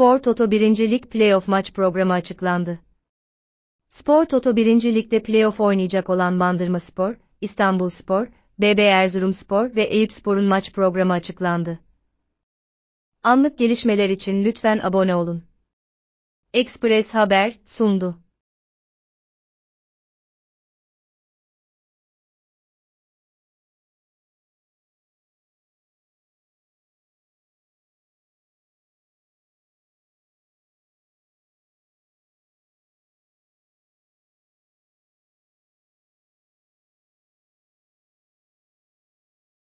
Spor Toto 1. Lig Playoff Maç Programı açıklandı. Spor Toto 1. Lig'de playoff oynayacak olan Bandırma Spor, İstanbul Spor, BB Erzurum Spor ve Eyüp Spor'un maç programı açıklandı. Anlık gelişmeler için lütfen abone olun. Express Haber sundu.